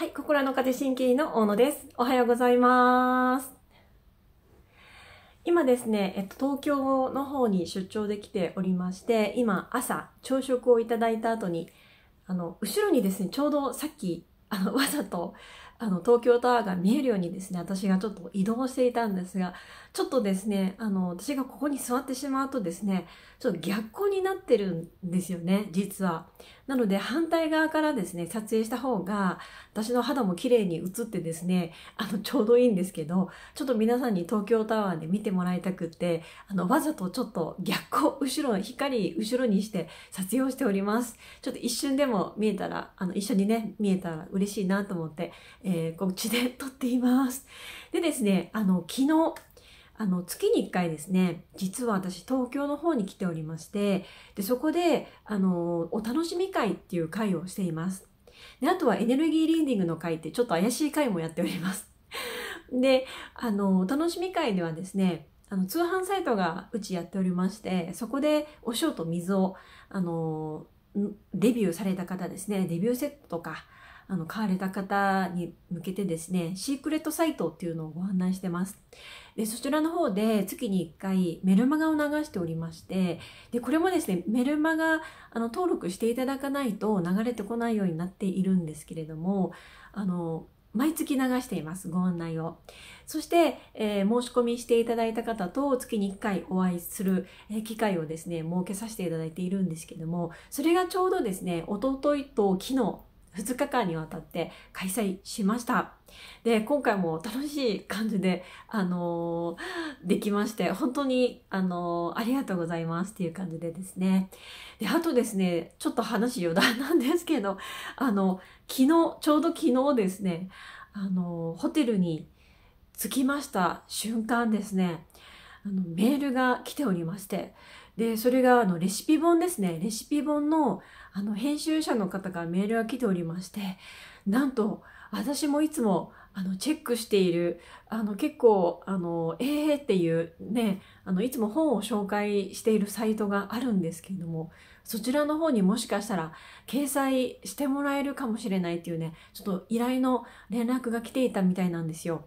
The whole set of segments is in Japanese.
はい、心の風神経の大野です。おはようございます。今ですね、えっと、東京の方に出張できておりまして、今朝朝食をいただいた後に、あの、後ろにですね、ちょうどさっき、あの、わざとあの東京タワーが見えるようにですね私がちょっと移動していたんですがちょっとですねあの私がここに座ってしまうとですねちょっと逆光になってるんですよね実はなので反対側からですね撮影した方が私の肌も綺麗に映ってですねあのちょうどいいんですけどちょっと皆さんに東京タワーで見てもらいたくってあのわざとちょっと逆光後ろ光後ろにして撮影をしておりますちょっと一瞬でも見えたらあの一緒にね見えたら嬉しいなと思ってえー、告知で撮っています。でですね、あの、昨日、あの、月に1回ですね、実は私東京の方に来ておりまして、で、そこで、あの、お楽しみ会っていう会をしています。で、あとはエネルギーリーディングの会ってちょっと怪しい会もやっております。で、あの、お楽しみ会ではですね、あの、通販サイトがうちやっておりまして、そこでお塩と水を、あの、デビューされた方ですね、デビューセットとか、あの、買われた方に向けてですね、シークレットサイトっていうのをご案内してます。で、そちらの方で月に1回メルマガを流しておりまして、で、これもですね、メルマガ、あの、登録していただかないと流れてこないようになっているんですけれども、あの、毎月流しています、ご案内を。そして、えー、申し込みしていただいた方と月に1回お会いする機会をですね、設けさせていただいているんですけども、それがちょうどですね、おとといと昨日2日間にわたって開催しました。で、今回も楽しい感じで、あのー、できまして、本当に、あのー、ありがとうございますっていう感じでですね。で、あとですね、ちょっと話余談なんですけど、あの、昨日、ちょうど昨日ですね、あのー、ホテルに着きました瞬間ですね、あのメールが来ておりまして、で、それがあのレシピ本ですね。レシピ本のあの編集者の方からメールが来ておりまして、なんと私もいつもあのチェックしている、あの結構、あの、ええー、っていうね、あのいつも本を紹介しているサイトがあるんですけれども、そちらの方にもしかしたら掲載してもらえるかもしれないっていうね、ちょっと依頼の連絡が来ていたみたいなんですよ。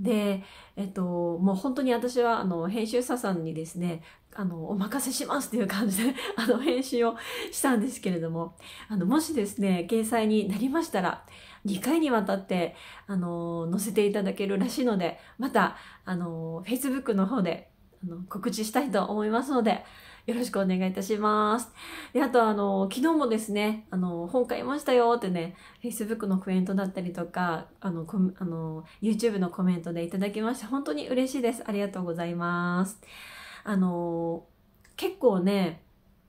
で、えっと、もう本当に私はあの編集者さんにですね、あのお任せしますっていう感じで あの返信をしたんですけれどもあのもしですね掲載になりましたら2回にわたってあの載せていただけるらしいのでまたあの Facebook の方であの告知したいと思いますのでよろしくお願いいたします。で、あとあの、昨日もですね、あの、本買いましたよってね、Facebook のコメントだったりとか、あの、あの YouTube のコメントでいただきまして、本当に嬉しいです。ありがとうございます。あの結構ね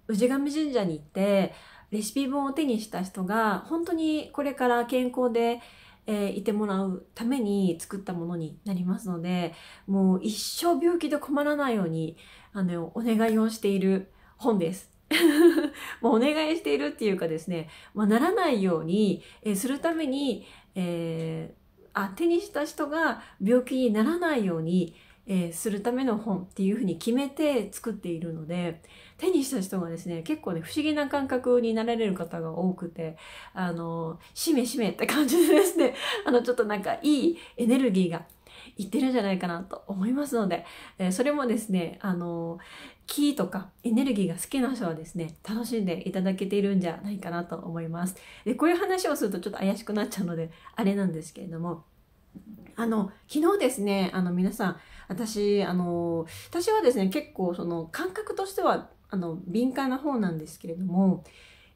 氏神神社に行ってレシピ本を手にした人が本当にこれから健康で、えー、いてもらうために作ったものになりますのでもう一生病気で困らないようにあのお願いをしている本です。もうお願いしているっていうかですね、まあ、ならないように、えー、するために、えー、あ手にした人が病気にならないようにえー、するための本っていうふうに決めて作っているので手にした人がですね結構ね不思議な感覚になられる方が多くてあのしめしめって感じでですね あのちょっとなんかいいエネルギーがいってるんじゃないかなと思いますので、えー、それもですねあの木とかエネルギーが好きな人はですね楽しんでいただけているんじゃないかなと思います。でこういう話をするとちょっと怪しくなっちゃうのであれなんですけれどもあの昨日ですねあの皆さん私あの私はですね結構その感覚としてはあの敏感な方なんですけれども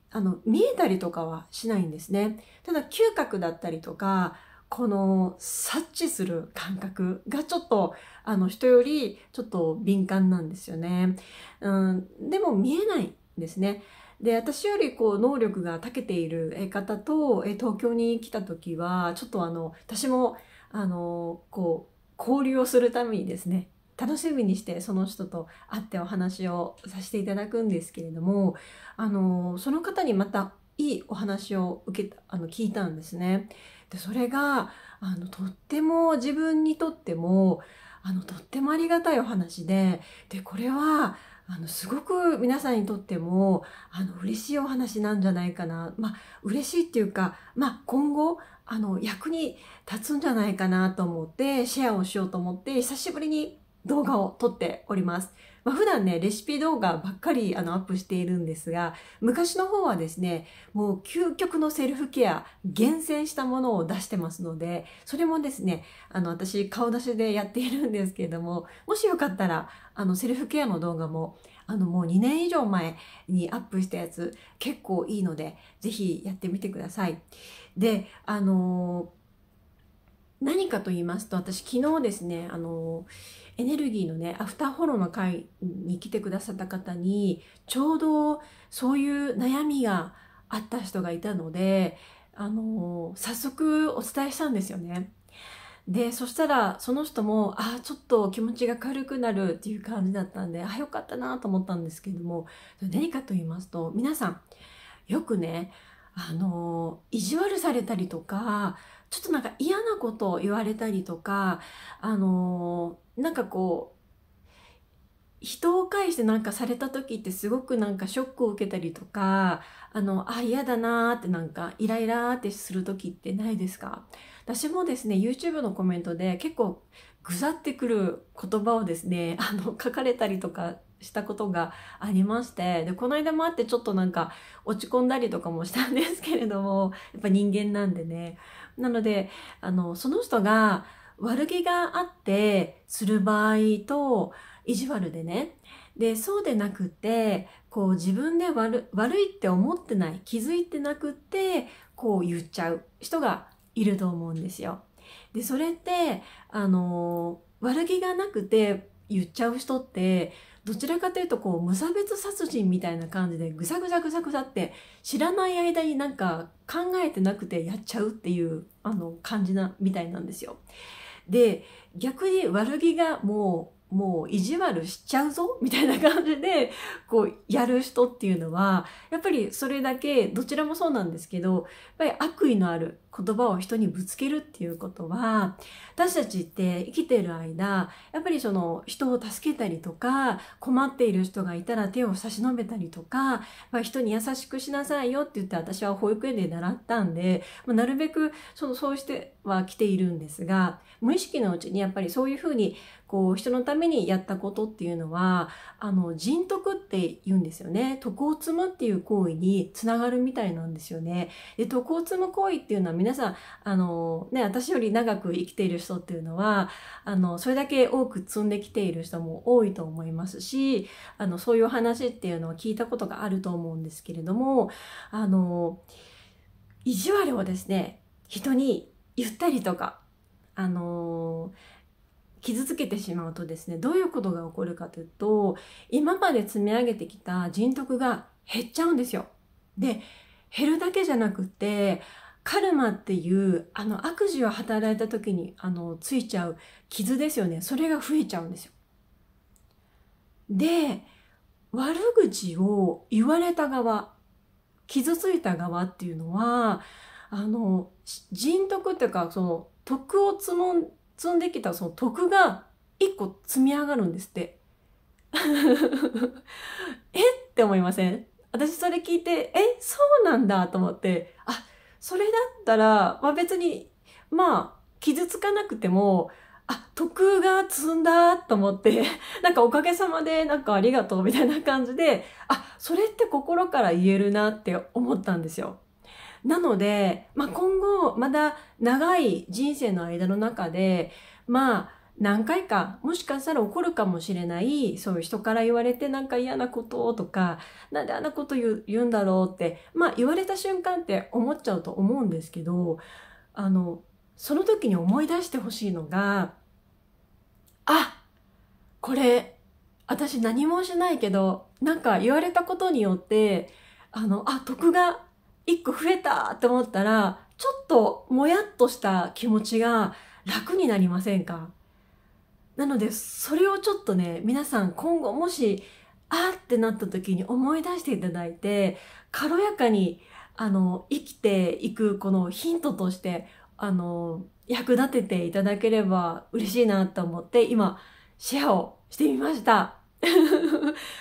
あの見えたりとかはしないんですねただ嗅覚だったりとかこの察知する感覚がちょっとあの人よりちょっと敏感なんですよね、うん、でも見えないですねで私よりこう能力が長けている方と東京に来た時はちょっとあの私もあのこう交流をするためにですね楽しみにしてその人と会ってお話をさせていただくんですけれどもあのその方にまたいいお話を受けたあの聞いたんですね。でそれがあのとっても自分にとってもあのとってもありがたいお話ででこれはあのすごく皆さんにとってもあの嬉しいお話なんじゃないかなまあ嬉しいっていうかまあ今後あの役に立つんじゃないかなと思ってシェアをしようと思って久しぶりに動画を撮っております。まあ、普段ね、レシピ動画ばっかりあのアップしているんですが、昔の方はですね、もう究極のセルフケア、厳選したものを出してますので、それもですね、あの私顔出しでやっているんですけれども、もしよかったら、あのセルフケアの動画もあのもう2年以上前にアップしたやつ結構いいので是非やってみてください。であの何かと言いますと私昨日ですねあのエネルギーのねアフターフォローの会に来てくださった方にちょうどそういう悩みがあった人がいたのであの早速お伝えしたんですよね。でそしたらその人もあちょっと気持ちが軽くなるっていう感じだったんであよかったなと思ったんですけども何かと言いますと皆さんよくねあの意地悪されたりとかちょっとなんか嫌なことを言われたりとかあのなんかこう人を介してなんかされた時ってすごくなんかショックを受けたりとかあのあ嫌だなーってなんかイライラーってする時ってないですか私もですね、YouTube のコメントで結構ぐざってくる言葉をですね、あの、書かれたりとかしたことがありまして、で、この間もあってちょっとなんか落ち込んだりとかもしたんですけれども、やっぱ人間なんでね。なので、あの、その人が悪気があってする場合と、意地悪でね。で、そうでなくて、こう自分で悪いって思ってない、気づいてなくて、こう言っちゃう人がいると思うんですよ。でそれってあの悪気がなくて言っちゃう人ってどちらかというとこう無差別殺人みたいな感じでぐさぐさぐさぐさって知らない間になんか考えてなくてやっちゃうっていうあの感じなみたいなんですよ。で逆に悪気がもうもう意地悪しちゃうぞみたいな感じで こうやる人っていうのはやっぱりそれだけどちらもそうなんですけどやっぱり悪意のある言葉を人にぶつけるっていうことは私たちって生きてる間やっぱりその人を助けたりとか困っている人がいたら手を差し伸べたりとか、まあ、人に優しくしなさいよって言って私は保育園で習ったんで、まあ、なるべくそのそうしては来ているんですが無意識のうちにやっぱりそういうふうにこう人のためにやったことっていうのはあの人徳って言うんですよね徳を積むっていう行為につながるみたいなんですよねで徳を積む行為っていうのは皆さんあのね私より長く生きている人っていうのはあのそれだけ多く積んできている人も多いと思いますしあのそういう話っていうのは聞いたことがあると思うんですけれどもあの意地悪をですね人に言ったりとかあの傷つけてしまうとですね、どういうことが起こるかというと、今まで積み上げてきた人徳が減っちゃうんですよ。で、減るだけじゃなくて、カルマっていう、あの、悪事を働いた時に、あの、ついちゃう傷ですよね。それが増えちゃうんですよ。で、悪口を言われた側、傷ついた側っていうのは、あの、人徳っていうか、その、徳を積もん積んできたその徳が一個積み上がるんですって。えって思いません私それ聞いて、え、そうなんだと思って、あ、それだったら、まあ別に、まあ、傷つかなくても、あ、徳が積んだと思って、なんかおかげさまで、なんかありがとうみたいな感じで、あ、それって心から言えるなって思ったんですよ。なので、まあ、今後、まだ長い人生の間の中で、まあ、何回か、もしかしたら起こるかもしれない、そういう人から言われてなんか嫌なこととか、なんであんなこと言うんだろうって、まあ言われた瞬間って思っちゃうと思うんですけど、あの、その時に思い出してほしいのが、あこれ、私何もしないけど、なんか言われたことによって、あの、あ、徳が一個増えたって思ったら、ちょっともやっとした気持ちが楽になりませんかなので、それをちょっとね、皆さん今後もし、あーってなった時に思い出していただいて、軽やかに、あの、生きていくこのヒントとして、あの、役立てていただければ嬉しいなと思って、今、シェアをしてみました。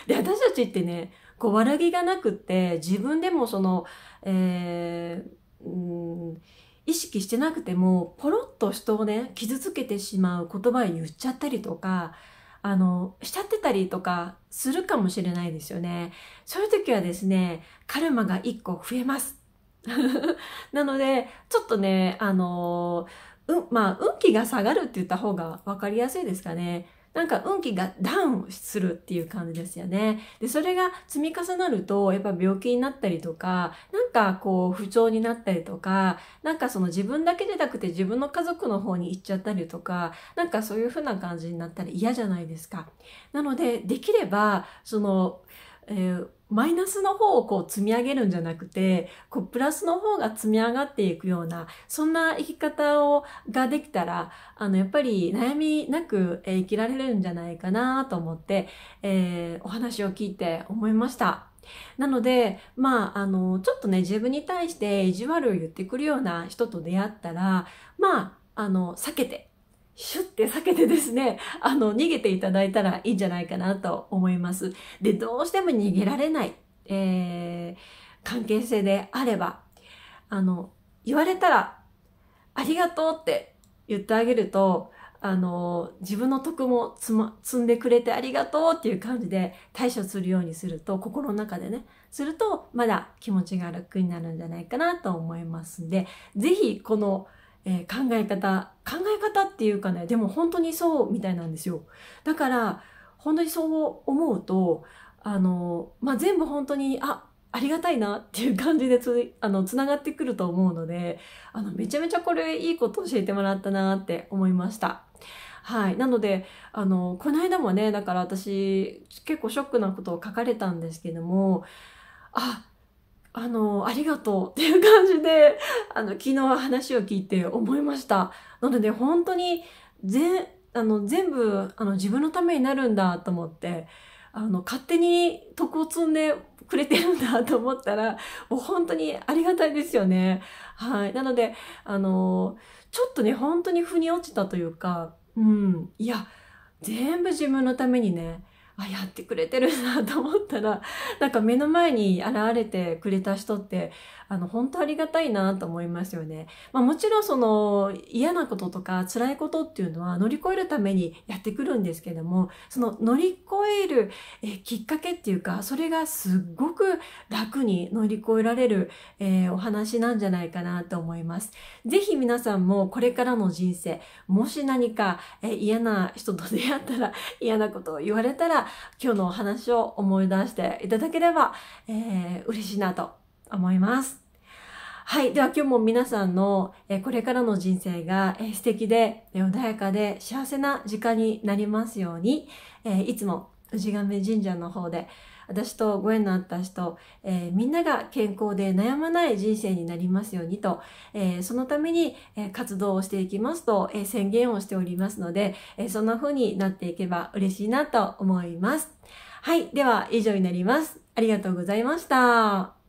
で、私たちってね、こう悪気がなくって自分でもその、えー、うん意識してなくてもポロッと人をね傷つけてしまう言葉を言っちゃったりとかあのしちゃってたりとかするかもしれないですよねそういう時はですねカルマが一個増えます なのでちょっとねあのうん、まあ運気が下がるって言った方が分かりやすいですかねなんか運気がダウンするっていう感じですよね。で、それが積み重なると、やっぱ病気になったりとか、なんかこう不調になったりとか、なんかその自分だけでなくて自分の家族の方に行っちゃったりとか、なんかそういう風な感じになったら嫌じゃないですか。なので、できれば、その、えー、マイナスの方をこう積み上げるんじゃなくて、こうプラスの方が積み上がっていくような、そんな生き方を、ができたら、あの、やっぱり悩みなく、えー、生きられるんじゃないかなと思って、えー、お話を聞いて思いました。なので、まあ、あの、ちょっとね、自分に対して意地悪を言ってくるような人と出会ったら、まあ、あの、避けてシュッて避けてですね、あの、逃げていただいたらいいんじゃないかなと思います。で、どうしても逃げられない、えー、関係性であれば、あの、言われたら、ありがとうって言ってあげると、あの、自分の徳も積、ま,、んでくれてありがとうっていう感じで対処するようにすると、心の中でね、すると、まだ気持ちが楽になるんじゃないかなと思いますんで、ぜひ、この、えー、考え方考え方っていうかねでも本当にそうみたいなんですよだから本当にそう思うとあの、まあ、全部本当にあありがたいなっていう感じでつあのつながってくると思うのであのめちゃめちゃこれいいこと教えてもらったなって思いました。はい。なので、あの、この間もね、だから私、結構ショックなことを書かれたんですけども、あ、あの、ありがとうっていう感じで、あの、昨日話を聞いて思いました。なので、ね、本当に、全、あの、全部、あの、自分のためになるんだと思って、あの、勝手に徳を積んでくれてるんだと思ったら、もう本当にありがたいですよね。はい。なので、あの、ちょっとね、本当に腑に落ちたというか、うん、いや、全部自分のためにね、あやってくれてるなと思ったら なんか目の前に現れてくれた人ってあの本当ありがたいなと思いますよね。まあ、もちろんその嫌なこととか辛いことっていうのは乗り越えるためにやってくるんですけどもその乗り越えるえきっかけっていうかそれがすっごく楽に乗り越えられる、えー、お話なんじゃないかなと思います。ぜひ皆さんもこれからの人生もし何か、え嫌な人と出会ったら嫌なことを言われたら今日のお話を思い出していただければ、えー、嬉しいなと思います。はい。では今日も皆さんの、えこれからの人生が、え素敵で、穏やかで幸せな時間になりますように、えいつも氏神神社の方で、私とご縁のあった人、えー、みんなが健康で悩まない人生になりますようにと、えー、そのために活動をしていきますと、えー、宣言をしておりますので、えそんな風になっていけば嬉しいなと思います。はい。では、以上になります。ありがとうございました。